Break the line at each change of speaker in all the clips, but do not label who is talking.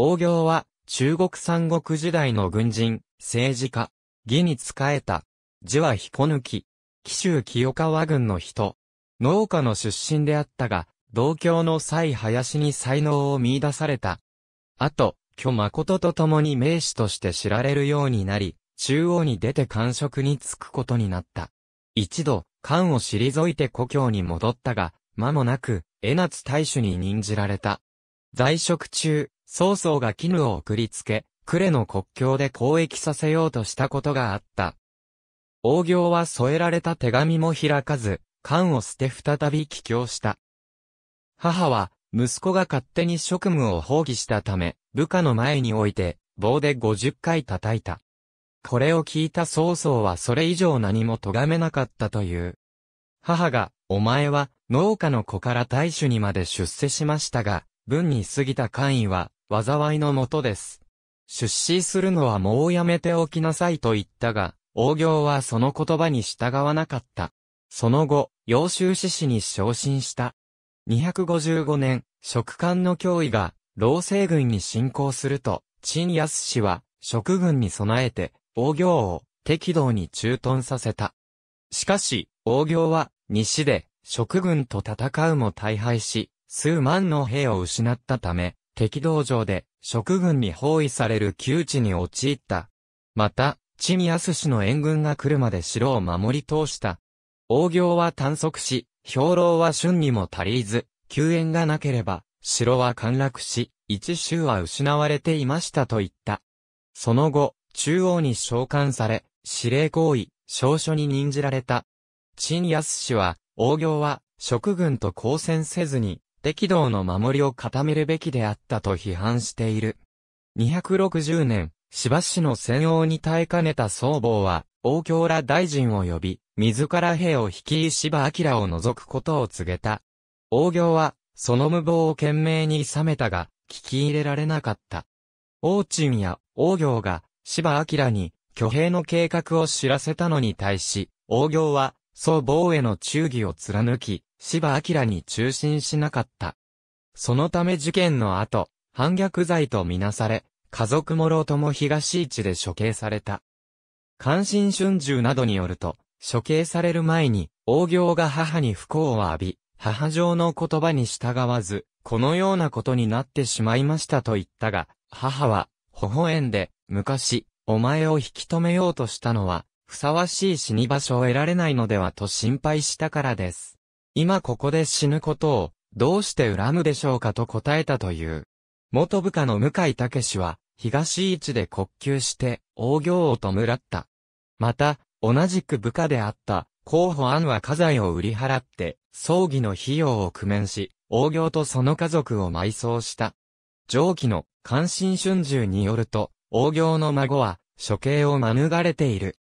王行は、中国三国時代の軍人、政治家、義に仕えた。字は彦抜き。紀州清川郡の人。農家の出身であったが、同郷の蔡林に才能を見出された。あと、巨誠と共に名士として知られるようになり、中央に出て官職に就くことになった。一度、官を退いて故郷に戻ったが、間もなく、江夏大使に任じられた。在職中、曹操が絹を送りつけ、呉の国境で交易させようとしたことがあった。王行は添えられた手紙も開かず、缶を捨て再び帰郷した。母は、息子が勝手に職務を放棄したため、部下の前に置いて、棒で50回叩いた。これを聞いた曹操はそれ以上何も咎めなかったという。母が、お前は、農家の子から大衆にまで出世しましたが、文に過ぎた官位は、災いのもとです。出資するのはもうやめておきなさいと言ったが、王行はその言葉に従わなかった。その後、揚州志士に昇進した。255年、食官の脅威が、老政軍に侵攻すると、陳安氏は、食軍に備えて、王行を、適度に駐屯させた。しかし、王行は、西で、食軍と戦うも大敗し、数万の兵を失ったため、敵道場で、食軍に包囲される窮地に陥った。また、チミヤス氏の援軍が来るまで城を守り通した。王行は短足し、兵糧は春にも足りず、救援がなければ、城は陥落し、一州は失われていましたと言った。その後、中央に召喚され、司令行為、少書に任じられた。チヤス氏は、王行は、職軍と交戦せずに、敵道の守りを固めるべきであったと批判している。260年、柴氏の戦王に耐えかねた僧帽は、王京ら大臣を呼び、自ら兵を率い柴明を除くことを告げた。王行は、その無謀を懸命に諌めたが、聞き入れられなかった。王鎮や王行が、柴明に、挙兵の計画を知らせたのに対し、王行は、祖母への忠義を貫き、芝明に忠心しなかった。そのため事件の後、反逆罪とみなされ、家族もろうとも東市で処刑された。関心春秋などによると、処刑される前に、王行が母に不幸を浴び、母上の言葉に従わず、このようなことになってしまいましたと言ったが、母は、微笑んで、昔、お前を引き止めようとしたのは、ふさわしい死に場所を得られないのではと心配したからです。今ここで死ぬことを、どうして恨むでしょうかと答えたという。元部下の向井武は、東市で国吸して、大行を弔った。また、同じく部下であった、候補案は家財を売り払って、葬儀の費用を工面し、大行とその家族を埋葬した。上記の、関心春秋によると、大行の孫は、処刑を免れている。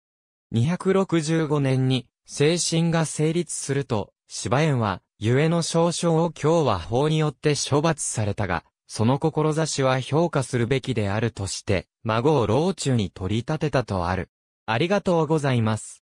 265年に、精神が成立すると、芝園は、ゆえの少々を今日は法によって処罰されたが、その志は評価するべきであるとして、孫を老中に取り立てたとある。ありがとうございます。